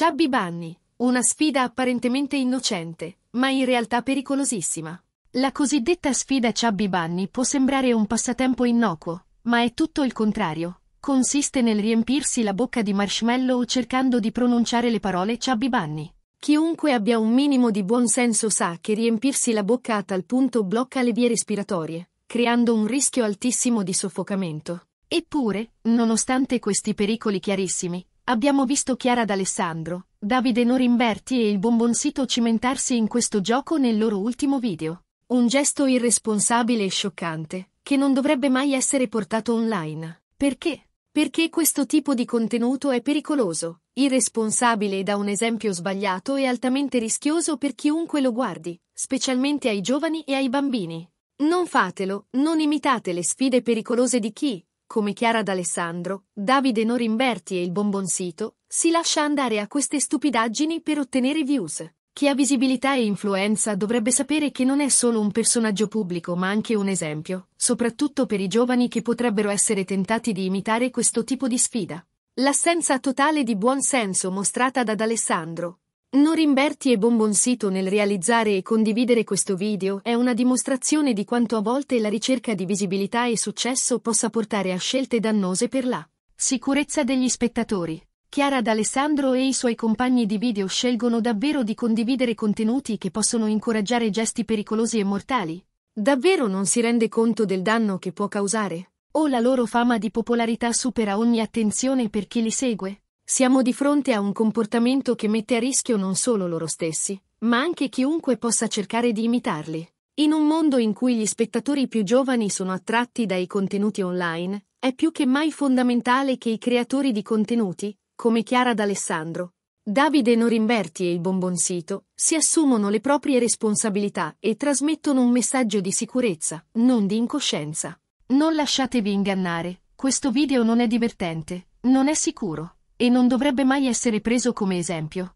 Chubby Bunny, una sfida apparentemente innocente, ma in realtà pericolosissima. La cosiddetta sfida Chubby Bunny può sembrare un passatempo innocuo, ma è tutto il contrario. Consiste nel riempirsi la bocca di marshmallow cercando di pronunciare le parole Chubby Bunny. Chiunque abbia un minimo di buon senso sa che riempirsi la bocca a tal punto blocca le vie respiratorie, creando un rischio altissimo di soffocamento. Eppure, nonostante questi pericoli chiarissimi, Abbiamo visto Chiara D'Alessandro, Davide Norimberti e il bombonsito cimentarsi in questo gioco nel loro ultimo video. Un gesto irresponsabile e scioccante, che non dovrebbe mai essere portato online. Perché? Perché questo tipo di contenuto è pericoloso, irresponsabile e da un esempio sbagliato e altamente rischioso per chiunque lo guardi, specialmente ai giovani e ai bambini. Non fatelo, non imitate le sfide pericolose di chi, come Chiara d'Alessandro, Davide Norimberti e il Bombonsito, si lascia andare a queste stupidaggini per ottenere views. Chi ha visibilità e influenza dovrebbe sapere che non è solo un personaggio pubblico ma anche un esempio, soprattutto per i giovani che potrebbero essere tentati di imitare questo tipo di sfida. L'assenza totale di buon senso mostrata da D'Alessandro, Norimberti e Bombonsito nel realizzare e condividere questo video è una dimostrazione di quanto a volte la ricerca di visibilità e successo possa portare a scelte dannose per la sicurezza degli spettatori. Chiara D'Alessandro e i suoi compagni di video scelgono davvero di condividere contenuti che possono incoraggiare gesti pericolosi e mortali. Davvero non si rende conto del danno che può causare? O la loro fama di popolarità supera ogni attenzione per chi li segue? Siamo di fronte a un comportamento che mette a rischio non solo loro stessi, ma anche chiunque possa cercare di imitarli. In un mondo in cui gli spettatori più giovani sono attratti dai contenuti online, è più che mai fondamentale che i creatori di contenuti, come Chiara d'Alessandro, Davide Norimberti e il Bombonsito, si assumono le proprie responsabilità e trasmettono un messaggio di sicurezza, non di incoscienza. Non lasciatevi ingannare, questo video non è divertente, non è sicuro. E non dovrebbe mai essere preso come esempio.